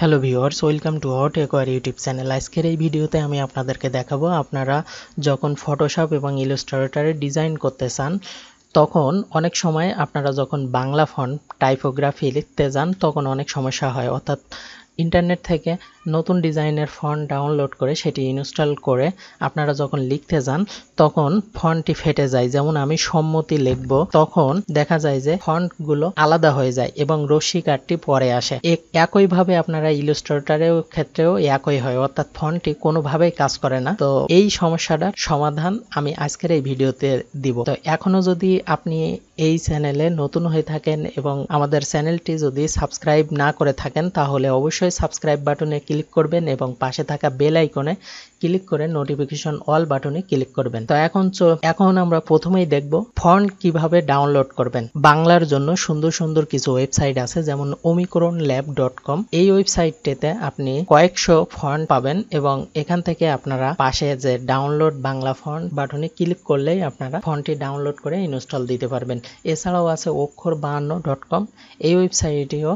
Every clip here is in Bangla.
hello viewers welcome to hot acquire YouTube channel আজকের এই ভিডিওতে আমি আপনাদেরকে দেখাবো আপনারা যখন ফটোশপ এবং ইলোস্ট্রেটারে ডিজাইন করতে চান তখন অনেক সময় আপনারা যখন বাংলা ফন্ট লিখতে যান তখন অনেক সমস্যা হয় অর্থাৎ ইন্টারনেট থেকে নতুন ডিজাইনের ফন্ট ডাউনলোড করে সেটি ইনস্টল করে আপনারা যখন লিখতে যান তখন ফন্টটি ফেটে যায় যেমন আমি সম্মতি লিখব তখন দেখা যায় যে ফন্টগুলো আলাদা হয়ে যায় এবং রশ্মি কার্ডটি পরে আসে একইভাবে আপনারা ইলাস্ট্রেটরের ক্ষেত্রেও একই হয় অর্থাৎ ফন্টটি কোনোভাবেই কাজ করে না তো এই সমস্যাটার সমাধান আমি আজকের এই ভিডিওতে দিব তো এখনো যদি আপনি এই চ্যানেলে নতুন হয়ে থাকেন এবং আমাদের চ্যানেলটি যদি সাবস্ক্রাইব না করে থাকেন তাহলে অবশ্যই অবশ্যই সাবস্ক্রাইব বাটনে ক্লিক করবেন এবং পাশে থাকা বেল আইকনে ক্লিক করে নোটিফিকেশন অল বাটনে ক্লিক করবেন তো এখন এখন আমরা প্রথমেই দেখব ফন্ট কিভাবে ডাউনলোড করবেন বাংলার জন্য সুন্দর সুন্দর কিছু ওয়েবসাইট আছে যেমন ওমিক্রন ল্যাব ডট কম এই ওয়েবসাইটটিতে আপনি কয়েকশো ফন্ট পাবেন এবং এখান থেকে আপনারা পাশে যে ডাউনলোড বাংলা ফন্ট বাটনে ক্লিক করলেই আপনারা ফন্টটি ডাউনলোড করে ইনস্টল দিতে পারবেন এছাড়াও আছে অক্ষর বাহান্ন ডট কম এই ওয়েবসাইটটিও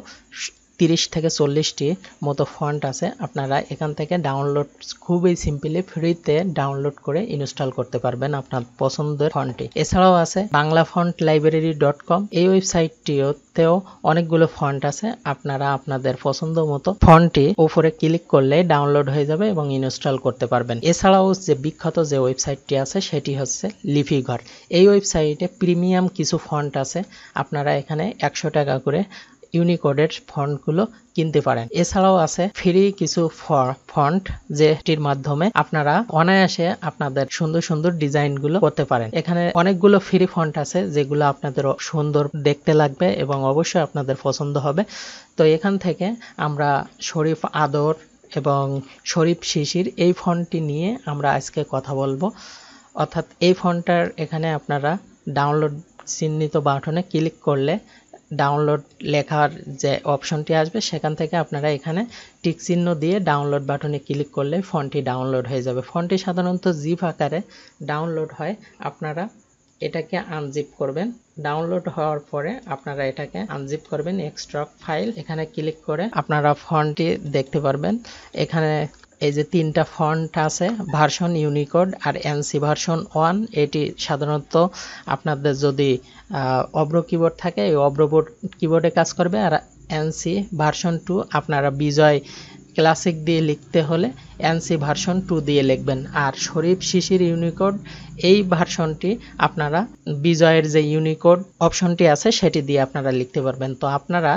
তিরিশ থেকে চল্লিশটি মতো ফন্ট আছে আপনারা এখান থেকে ডাউনলোড খুবই সিম্পলি ফ্রিতে ডাউনলোড করে ইনস্টল করতে পারবেন আপনার পছন্দের ফন্টটি এছাড়াও আছে Bangla font library dot com এই ওয়েবসাইটটিতেও অনেকগুলো ফন্ট আছে আপনারা আপনাদের পছন্দ মতো ফন্টটি ওপরে ক্লিক করলে ডাউনলোড হয়ে যাবে এবং ইনস্টল করতে পারবেন এছাড়াও যে বিখ্যাত যে ওয়েবসাইটটি আছে সেটি হচ্ছে ঘর এই ওয়েবসাইটে প্রিমিয়াম কিছু ফন্ট আছে আপনারা এখানে একশো টাকা করে ইউনিকোডের ফন্টগুলো কিনতে পারেন এছাড়াও আছে ফ্রি কিছু ফন্ট যেটির মাধ্যমে আপনারা অনায়াসে আপনাদের সুন্দর সুন্দর ডিজাইনগুলো করতে পারেন এখানে অনেকগুলো ফ্রি ফন্ট আছে যেগুলো আপনাদের সুন্দর দেখতে লাগবে এবং অবশ্যই আপনাদের পছন্দ হবে তো এখান থেকে আমরা শরীফ আদর এবং শরীফ শিশির এই ফন্টটি নিয়ে আমরা আজকে কথা বলবো অর্থাৎ এই ফন্টটার এখানে আপনারা ডাউনলোড চিহ্নিত বাটনে ক্লিক করলে ডাউনলোড লেখার যে অপশনটি আসবে সেখান থেকে আপনারা এখানে টিক চিহ্ন দিয়ে ডাউনলোড বাটনে ক্লিক করলে ফোনটি ডাউনলোড হয়ে যাবে ফোনটি সাধারণত জিপ আকারে ডাউনলোড হয় আপনারা এটাকে আনজিপ করবেন ডাউনলোড হওয়ার পরে আপনারা এটাকে আনজিপ করবেন এক্সট্রক ফাইল এখানে ক্লিক করে আপনারা ফন্টটি দেখতে পারবেন এখানে এই যে তিনটা ফন্ট আছে ভার্সন ইউনিকোড আর এনসি ভার্সন ওয়ান এটি সাধারণত আপনাদের যদি অব্র কিবোর্ড থাকে এই অব্র কিবোর্ডে কাজ করবে আর এনসি ভার্সন টু আপনারা বিজয় ক্লাসিক দিয়ে লিখতে হলে এনসি ভার্সন টু দিয়ে লিখবেন আর শরীফ শিশির ইউনিকোড এই ভার্সনটি আপনারা বিজয়ের যে ইউনিকোড অপশনটি আছে সেটি দিয়ে আপনারা লিখতে পারবেন তো আপনারা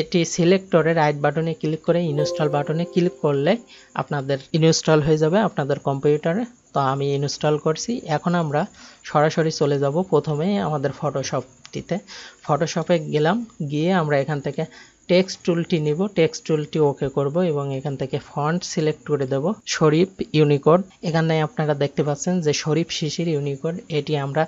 এটি সিলেক্টরে রাইট বাটনে ক্লিক করে ইনস্টল বাটনে ক্লিক করলে আপনাদের ইনস্টল হয়ে যাবে আপনাদের কম্পিউটারে তো আমি ইনস্টল করছি এখন আমরা সরাসরি চলে যাব প্রথমে আমাদের ফটোশপটিতে ফটোশপে গেলাম গিয়ে আমরা এখান থেকে টেক্সট টুলটি নিব টেক্সট টুলটি ওকে করব এবং এখান থেকে ফন্ট সিলেক্ট করে দেব শরীফ ইউনিকোড এখানে আপনারা দেখতে পাচ্ছেন যে শরীফ শিশির ইউনিকোড এটি আমরা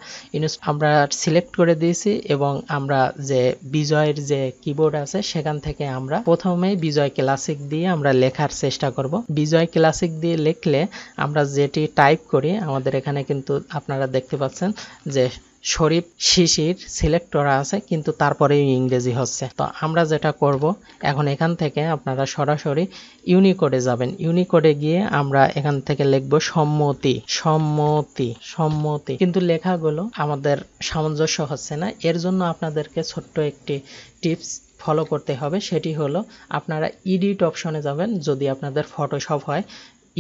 আমরা সিলেক্ট করে দিয়েছি এবং আমরা যে বিজয়ের যে কিবোর্ড আছে সেখান থেকে আমরা প্রথমে বিজয় ক্লাসিক দিয়ে আমরা লেখার চেষ্টা করব বিজয় ক্লাসিক দিয়ে লিখলে আমরা যেটি টাইপ করি আমাদের এখানে কিন্তু আপনারা দেখতে পাচ্ছেন যে শরীফ শিশির সিলেক্ট করা আছে কিন্তু তারপরে ইংরেজি হচ্ছে তো আমরা যেটা করব এখন এখান থেকে আপনারা সরাসরি ইউনিকোডে যাবেন ইউনিকোডে গিয়ে আমরা এখান থেকে লিখব সম্মতি সম্মতি সম্মতি কিন্তু লেখাগুলো আমাদের সামঞ্জস্য হচ্ছে না এর জন্য আপনাদেরকে ছোট্ট একটি টিপস ফলো করতে হবে সেটি হলো আপনারা ইডিট অপশনে যাবেন যদি আপনাদের ফটোশপ হয়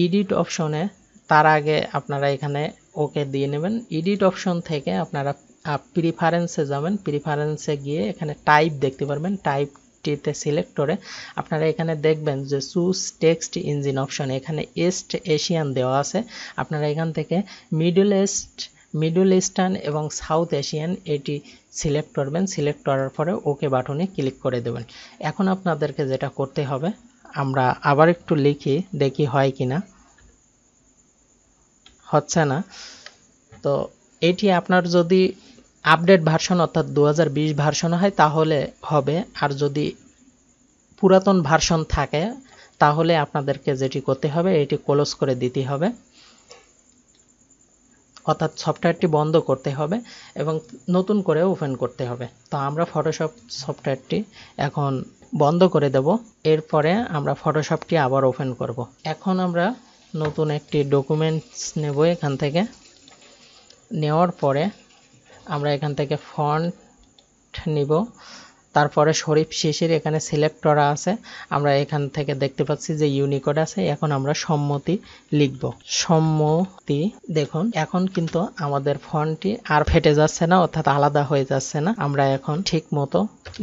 ইডিট অপশনে তার আগে আপনারা এখানে ওকে দিয়ে নেবেন এডিট অপশন থেকে আপনারা প্রিফারেন্সে যাবেন প্রিফারেন্সে গিয়ে এখানে টাইপ দেখতে পারবেন টাইপ টিতে সিলেক্ট করে আপনারা এখানে দেখবেন যে চুজ টেক্সট ইঞ্জিন অপশন এখানে ইস্ট এশিয়ান দেওয়া আছে আপনারা এখান থেকে মিডল ইস্ট মিডল ইস্টার্ন এবং সাউথ এশিয়ান এটি সিলেক্ট করবেন সিলেক্ট করার পরে ওকে বাটনে ক্লিক করে দেবেন এখন আপনাদেরকে যেটা করতে হবে আমরা আবার একটু লিখি দেখি হয় কিনা হচ্ছে না তো এটি আপনার যদি আপডেট ভার্সন অর্থাৎ দু ভার্সন হয় তাহলে হবে আর যদি পুরাতন ভার্সন থাকে তাহলে আপনাদেরকে যেটি করতে হবে এটি ক্লোজ করে দিতে হবে অর্থাৎ সফটওয়্যারটি বন্ধ করতে হবে এবং নতুন করে ওপেন করতে হবে তো আমরা ফটোশপ সফটওয়্যারটি এখন বন্ধ করে দেব এরপরে আমরা ফটোশপটি আবার ওপেন করব এখন আমরা নতুন একটি ডকুমেন্টস নেব এখান থেকে নেওয়ার পরে আমরা এখান থেকে ফন্ট নিব তারপরে শরীফ শিশির এখানে সিলেক্ট করা আছে আমরা এখান থেকে দেখতে পাচ্ছি যে ইউনিকোড আছে এখন আমরা সম্মতি লিখব সম্মতি দেখুন এখন কিন্তু আমাদের ফোনটি আর ফেটে যাচ্ছে না অর্থাৎ আলাদা হয়ে যাচ্ছে না আমরা এখন ঠিক মতো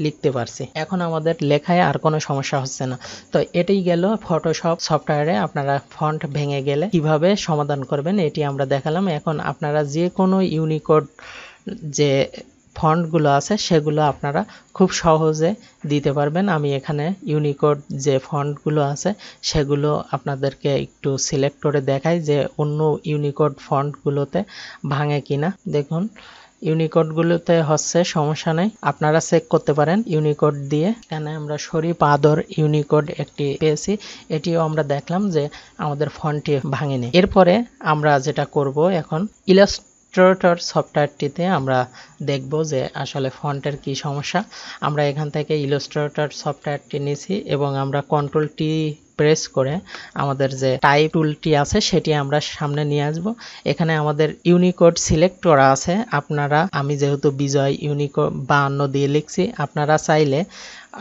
লিখতে পারছি এখন আমাদের লেখায় আর কোনো সমস্যা হচ্ছে না তো এটাই গেল ফটোশপ সফটওয়্যারে আপনারা ফন্ট ভেঙে গেলে কিভাবে সমাধান করবেন এটি আমরা দেখালাম এখন আপনারা যে কোনো ইউনিকোড যে ফন্ডগুলো আছে সেগুলো আপনারা খুব সহজে দিতে পারবেন আমি এখানে ইউনিকোড যে ফন্ডগুলো আছে সেগুলো আপনাদেরকে একটু সিলেক্ট করে দেখাই যে অন্য ইউনিকোড ফন্ডগুলোতে ভাঙে কিনা দেখুন ইউনিকোডগুলোতে হচ্ছে সমস্যা নেই আপনারা চেক করতে পারেন ইউনিকোড দিয়ে এখানে আমরা শরীফ আদর ইউনিকোড একটি পেয়েছি এটিও আমরা দেখলাম যে আমাদের ফন্টটি ভাঙেনি এরপরে আমরা যেটা করব এখন ইলাস্ট ইলাস্ট্রেটর সফটওয়্যারটিতে আমরা দেখব যে আসলে ফন্টের কি সমস্যা আমরা এখান থেকে ইলাস্ট্রেটর সফটওয়্যারটি নিয়েছি এবং আমরা কন্ট্রোল টি প্রেস করে আমাদের যে টাইপ টুলটি আছে সেটি আমরা সামনে নিয়ে আসব এখানে আমাদের ইউনিকোড সিলেক্ট করা আছে আপনারা আমি যেহেতু বিজয় ইউনিকোড বা অন্য দিয়ে লিখছি আপনারা চাইলে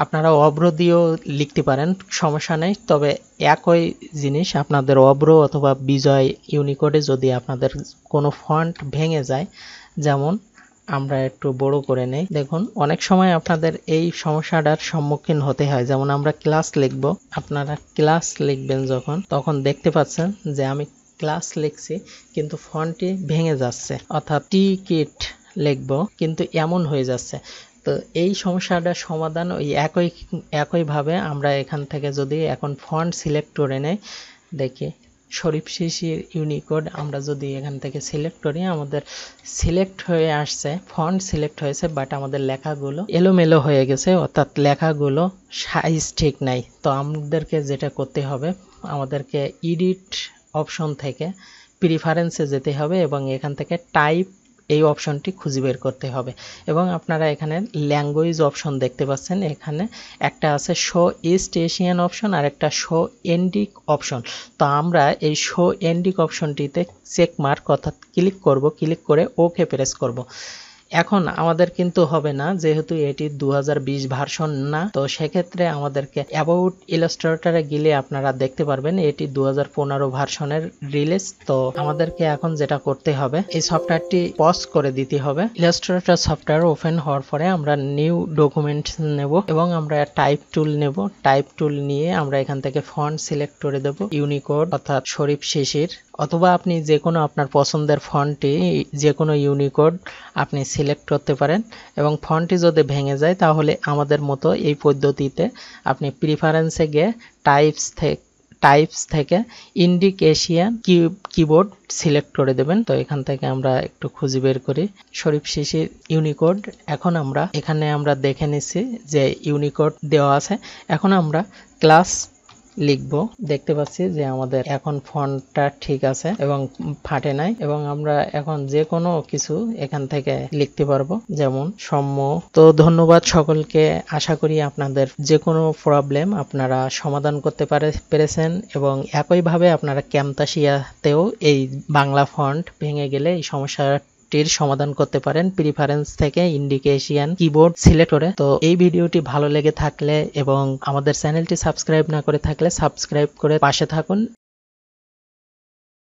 আপনারা অব্র দিয়েও লিখতে পারেন সমস্যা নেই তবে একই জিনিস আপনাদের অব্র অথবা বিজয় ইউনিকোডে যদি আপনাদের কোনো ফন্ট ভেঙে যায় যেমন আমরা একটু বড় করে নেই দেখুন অনেক সময় আপনাদের এই সমস্যাটার সম্মুখীন হতে হয় যেমন আমরা ক্লাস লিখব আপনারা ক্লাস লিখবেন যখন তখন দেখতে পাচ্ছেন যে আমি ক্লাস লিখছি কিন্তু ফন্টটি ভেঙে যাচ্ছে অর্থাৎ টিকিট লিখব কিন্তু এমন হয়ে যাচ্ছে তো এই সমস্যাটার সমাধান ওই একই একইভাবে আমরা এখান থেকে যদি এখন ফন্ট সিলেক্ট করে নেই দেখি শরীফ শিশির ইউনিকোড আমরা যদি এখান থেকে সিলেক্ট করি আমাদের সিলেক্ট হয়ে আসছে ফন্ট সিলেক্ট হয়েছে বাট আমাদের লেখাগুলো এলোমেলো হয়ে গেছে অর্থাৎ লেখাগুলো সাইজ ঠিক নাই তো আমাদেরকে যেটা করতে হবে আমাদেরকে ইডিট অপশন থেকে প্রিফারেন্সে যেতে হবে এবং এখান থেকে টাইপ এই অপশনটি খুঁজে বের করতে হবে এবং আপনারা এখানে ল্যাঙ্গুয়েজ অপশন দেখতে পাচ্ছেন এখানে একটা আছে শো ইস্ট এশিয়ান অপশন আর একটা শো এন্ডিক অপশন তো আমরা এই শো এন্ডিক অপশনটিতে চেক মার্ক অর্থাৎ ক্লিক করব ক্লিক করে ওকে প্রেস করব এখন আমাদের কিন্তু হবে না যেহেতু এটি দু ভার্সন না তো সেক্ষেত্রে আমাদেরকে অ্যাবাউট ইলাস্ট্রেটারে গেলে আপনারা দেখতে পারবেন এটি দু ভার্সনের রিলিজ তো আমাদেরকে এখন যেটা করতে হবে এই সফটওয়্যারটি পজ করে দিতে হবে ইলাস্ট্রেটার সফটওয়্যার ওপেন হওয়ার পরে আমরা নিউ ডকুমেন্ট নেব এবং আমরা টাইপ টুল নেব টাইপ টুল নিয়ে আমরা এখান থেকে ফন্ট সিলেক্ট করে দেব ইউনিকোড অর্থাৎ শরীফ শিশির অথবা আপনি যে কোনো আপনার পছন্দের ফন্টটি যে কোনো ইউনিকোড আপনি সিলেক্ট করতে পারেন এবং ফন্টটি যদি ভেঙে যায় তাহলে আমাদের মতো এই পদ্ধতিতে আপনি প্রিফারেন্সে গিয়ে টাইপস থেকে টাইপস থেকে ইন্ডিকেশিয়ান কিবোর্ড সিলেক্ট করে দেবেন তো এখান থেকে আমরা একটু খুঁজে বের করি শরীফ শিশির ইউনিকোড এখন আমরা এখানে আমরা দেখে নিছি যে ইউনিকোড দেওয়া আছে এখন আমরা ক্লাস লিখব দেখতে পাচ্ছি যে আমাদের এখন ফন্টটা ঠিক আছে এবং ফাটে নাই এবং আমরা এখন যে কোনো কিছু এখান থেকে লিখতে পারবো যেমন সম্য তো ধন্যবাদ সকলকে আশা করি আপনাদের যে কোনো প্রবলেম আপনারা সমাধান করতে পারে পেরেছেন এবং একইভাবে আপনারা ক্যাম্পাসিয়াতেও এই বাংলা ফন্ট ভেঙে গেলে এই সমস্যা সমস্যাটির সমাধান করতে পারেন প্রিফারেন্স থেকে ইন্ডিকেশিয়ান কিবোর্ড সিলেক্ট করে তো এই ভিডিওটি ভালো লেগে থাকলে এবং আমাদের চ্যানেলটি সাবস্ক্রাইব না করে থাকলে সাবস্ক্রাইব করে পাশে থাকুন